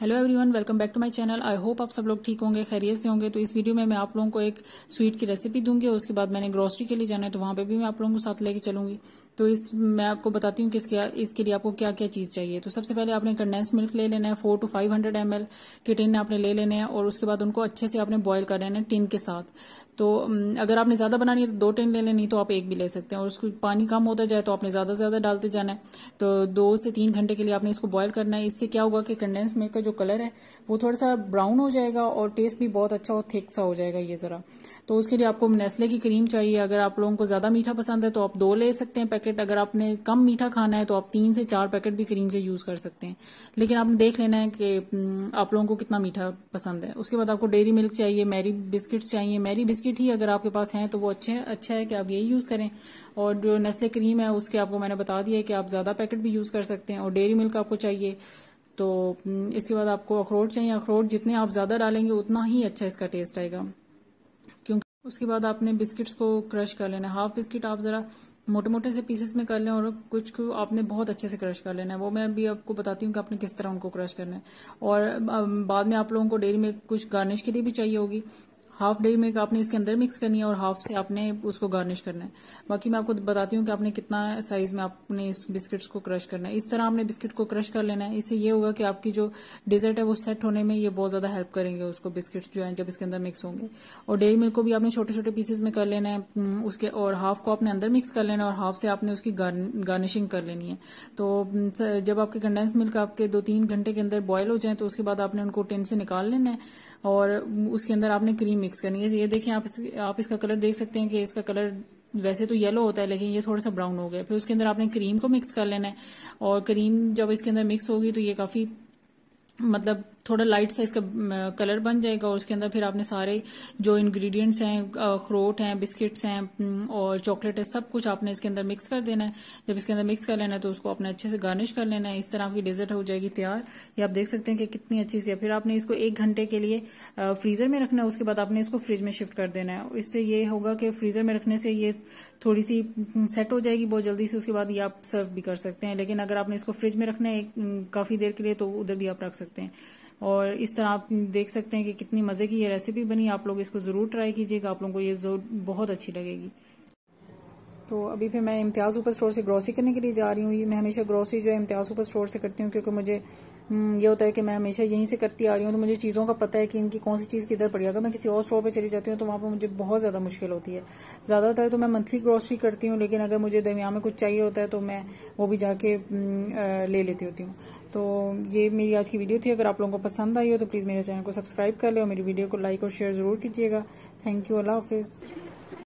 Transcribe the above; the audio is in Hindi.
hello everyone welcome back to my channel I hope आप सब लोग ठीक होंगे खैरियत से होंगे तो इस वीडियो में मैं आप लोगों को एक स्वीट की रेसिपी दूंगी और उसके बाद मैंने ग्रोसरी के लिए जाना है तो वहां पे भी मैं आप लोगों को साथ लेके चलूंगी तो इस मैं आपको बताती हूँ कि इसके इसके लिए आपको क्या क्या चीज़ चाहिए तो सबसे पहले आपने कंडेंस मिल्क ले लेना है four two five hundred M L के टिन आपने ले लेने हैं और उसके बाद उनको अच्छे से आपने बॉयल कर लेना है टिन के साथ तो अगर आपने ज़्यादा बनानी है तो दो टिन ले लें नहीं तो आप एक भी ले सकते हैं और उसको पानी कम होता जाए तो आपने ज़्यादा से ज़्यादा डालते जाना है तो दो से तीन घंटे के लिए आपने इसको बॉयल करना है इससे क्या होगा कि कंडेंस मिल्क का जो कलर है वो थोड़ा सा ब्राउन हो जाएगा और टेस्ट भी बहुत अच्छा और थिक सा हो जाएगा ये ज़रा तो उसके लिए आपको नेस्ले की क्रीम चाहिए अगर आप लोगों को ज़्यादा मीठा पसंद है तो आप दो ले सकते हैं पैकेट अगर आपने कम मीठा खाना है तो आप तीन से चार पैकेट भी क्रीम के यूज़ कर सकते हैं लेकिन आपने देख लेना है कि आप लोगों को कितना मीठा पसंद है उसके बाद आपको डेयरी मिल्क चाहिए मैरी बिस्किट चाहिए मैरी बिस्किट बिस्किट ही अगर आपके पास हैं तो वो अच्छे अच्छा है कि आप यही यूज़ करें और जो नेस्ले क्रीम है उसके आपको मैंने बता दिया है कि आप ज़्यादा पैकेट भी यूज़ कर सकते हैं और डेयरी मिल्क आपको चाहिए तो हम्म, इसके बाद आपको अखरोट चाहिए अखरोट जितने आप ज़्यादा डालेंगे उतना ही अच्छा इसका टेस्ट आएगा क्योंकि उसके बाद आपने बिस्किट्स को क्रश कर लेना हाफ बिस्किट आप ज़रा मोटे मोटे से पीसेस में कर लें और कुछ को आपने बहुत अच्छे से क्रश कर लेना है वो मैं अभी आपको बताती हूँ कि आपने किस तरह उनको क्रश करना है और बाद में आप लोगों को डेयरी में कुछ गार्निश के लिए भी चाहिए होगी हाफ डे मिल्क आपने इसके अंदर मिक्स करनी है और हाफ से आपने उसको गार्निश करना है बाकी मैं आपको बताती हूँ कि आपने कितना साइज में आपने इस बिस्किट्स को क्रश करना है इस तरह आपने बिस्किट को क्रश कर लेना है इससे ये होगा कि आपकी जो डिजर्ट है वो सेट होने में ये बहुत ज्यादा हेल्प करेंगे उसको बिस्किट्स जो है जब इसके अंदर मिक्स होंगे और डेयरी मिल्क को भी आपने छोटे छोटे पीसेज में कर लेना है हम्म, उसके और हाफ को आपने अंदर मिक्स कर लेना है और हाफ से आपने उसकी गार्निशिंग कर लेनी है तो हम्म, जब आपके कंडेंस मिल्क आपके दो तीन घंटे के अंदर बॉयल हो जाए तो उसके बाद आपने उनको टेन से निकाल लेना है और हम्म, उसके अंदर आपने क्रीम मिक्स करनी है ये देखिए आप इस, आप इसका कलर देख सकते हैं कि इसका कलर वैसे तो येलो होता है लेकिन ये थोड़ा सा ब्राउन हो गया फिर उसके अंदर आपने क्रीम को मिक्स कर लेना है और क्रीम जब इसके अंदर मिक्स होगी तो ये काफ़ी मतलब थोड़ा लाइट सा इसका कलर बन जाएगा और उसके अंदर फिर आपने सारे जो इंग्रेडिएंट्स हैं अखरोट हैं बिस्किट्स हैं और चॉकलेट है सब कुछ आपने इसके अंदर मिक्स कर देना है जब इसके अंदर मिक्स कर लेना है तो उसको आपने अच्छे से गार्निश कर लेना है इस तरह आपकी डेजर्ट हो जाएगी तैयार ये आप देख सकते हैं कि कितनी अच्छी सी है फिर आपने इसको एक घंटे के लिए फ्रीजर में रखना है उसके बाद आपने इसको फ्रिज में शिफ्ट कर देना है इससे ये होगा कि फ्रीजर में रखने से ये थोड़ी सी सेट हो जाएगी बहुत जल्दी से उसके बाद ये आप सर्व भी कर सकते हैं लेकिन अगर आपने इसको फ्रिज में रखना है काफी देर के लिए तो उधर भी आप रख सकते हैं और इस तरह आप देख सकते हैं कि कितनी मज़े की ये रेसिपी बनी आप लोग इसको ज़रूर ट्राई कीजिएगा आप लोगों को ये बहुत अच्छी लगेगी तो अभी फिर मैं इम्तियाज़ सुपर स्टोर से ग्रॉसरी करने के लिए जा रही हूँ मैं हमेशा ग्रॉसरी जो है इम्तियाज़ सुपर स्टोर से करती हूँ क्योंकि मुझे हम्म, ये होता है कि मैं हमेशा यहीं से करती आ रही हूँ तो मुझे चीज़ों का पता है कि इनकी कौन सी चीज़ किधर पड़ी अगर मैं किसी और स्टोर पर चली जाती हूँ तो वहाँ पर मुझे बहुत ज़्यादा मुश्किल होती है ज़्यादातर तो मैं मंथली ग्रॉसरी करती हूँ लेकिन अगर मुझे दरमिया में कुछ चाहिए होता है तो मैं वो भी जाके हम्म, ले लेती होती हूँ तो ये मेरी आज की वीडियो थी अगर आप लोगों को पसंद आई हो तो प्लीज़ मेरे चैनल को सब्सक्राइब कर लें और मेरी वीडियो को लाइक और शेयर ज़रूर कीजिएगा थैंक यू अल्लाह हाफिज़